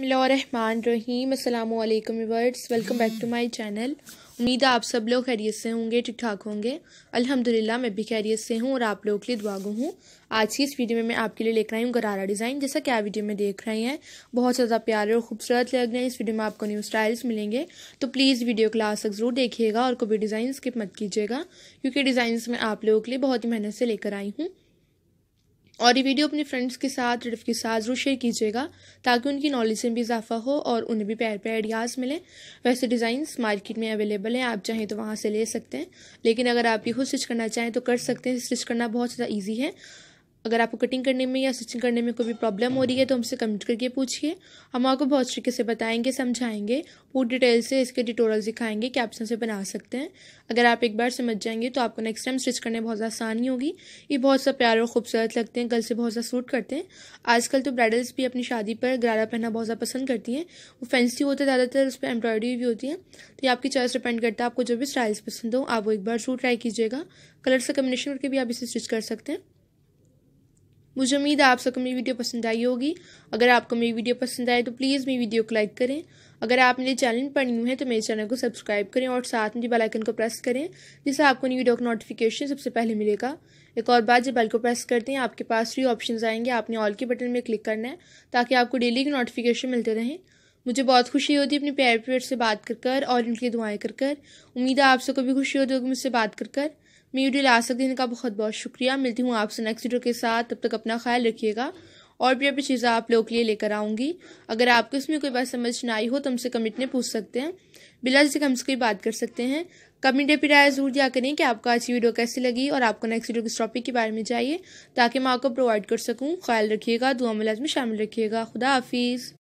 बसमीम अल्लाम वर्ड्स welcome back to my channel उम्मीद है आप सब लोग खैरियत से होंगे ठीक ठाक होंगे अल्हम्दुलिल्लाह मैं भी खैरियत से हूँ और आप लोगों के लिए दुआ हूँ आज की इस वीडियो में मैं आपके लिए लेकर आई हूँ गरारा डिज़ाइन जैसा कि आप वीडियो में देख रहे हैं बहुत ज़्यादा प्यारे और खूबसूरत लग रहे हैं इस वीडियो में आपको न्यू स्टाइल्स मिलेंगे तो प्लीज़ वीडियो क्लास तक ज़रूर देखिएगा और कोई डिज़ाइन स्किप मत कीजिएगा क्योंकि डिज़ाइन में आप लोगों के लिए बहुत ही मेहनत से लेकर आई हूँ और ये वीडियो अपने फ्रेंड्स के साथ रिडफ के साथ जरूर शेयर कीजिएगा ताकि उनकी नॉलेज में भी इजाफा हो और उन्हें भी प्यार प्यार आइडियाज़ मिलें वैसे डिज़ाइंस मार्केट में अवेलेबल हैं आप चाहें तो वहाँ से ले सकते हैं लेकिन अगर आप ये खुद स्टिच करना चाहें तो कर सकते हैं स्टिच करना बहुत ज़्यादा ईजी है अगर आपको कटिंग करने में या स्टिचिंग करने में कोई भी प्रॉब्लम हो रही है तो हमसे कमेंट करके पूछिए हम आपको बहुत तरीके से बताएंगे समझाएंगे पूरी डिटेल से इसके ट्यूटोरियल दिखाएंगे कि आप से बना सकते हैं अगर आप एक बार समझ जाएंगे तो आपको नेक्स्ट टाइम स्टिच करने बहुत आसानी होगी ये बहुत सा प्यार और खूबसूरत लगते हैं गल से बहुत सा सूट करते हैं आजकल तो ब्राइडल्स भी अपनी शादी पर गरारा पहनना बहुत ज़्यादा पसंद करती हैं वो फैंसी होता है ज़्यादातर उस पर एम्ब्रॉयडरी भी होती है तो ये आपकी चॉइस डिपेंड करता है आपको जो भी स्टाइल्स पसंद हो आप वो एक बार सूट ट्राई कीजिएगा कलर से कम्बिनेशन करके भी आप इसे स्टिच कर सकते हैं मुझे उम्मीद है आप सबको मेरी वीडियो पसंद आई होगी अगर आपको मेरी वीडियो पसंद आए तो प्लीज़ मेरी वीडियो को लाइक करें अगर आप मेरे चैनल पर हुई हैं तो मेरे चैनल को सब्सक्राइब करें और साथ में बेल बेलाइकन को प्रेस करें जिससे आपको नई वीडियो का नोटिफिकेशन सबसे पहले मिलेगा एक और बात जब बेल को प्रेस करते हैं आपके पास थ्री ऑप्शन आएंगे आपने ऑल के बटन में क्लिक करना है ताकि आपको डेली के नोटिफिकेशन मिलते रहें मुझे बहुत खुशी होती है अपने प्यार प्यार से बात कर कर और इनके दुआएं कर कर उम्मीद है आप सबको भी खुशी होती होगी मुझसे बात कर कर मैं वीडियो ला सकती दिन का बहुत बहुत शुक्रिया मिलती हूँ आपसे नेक्स्ट वीडियो के साथ तब तक अपना ख्याल रखिएगा और भी अभी चीज़ें आप लोगों के लिए लेकर आऊँगी अगर आपको इसमें कोई बात समझ ना आई हो तो हमसे कमेंट में पूछ सकते हैं बिला से हमसे कोई बात कर सकते हैं कमेंट पर राय जरूर दिया करें कि आपको आज की वीडियो कैसी लगी और आपको नेक्स्ट वीडियो किस टॉपिक के बारे में चाहिए ताकि मैं आपको प्रोवाइड कर सकूँ ख्याल रखिएगा दुआ मिलाज में शामिल रखिएगा खुदा हाफिज़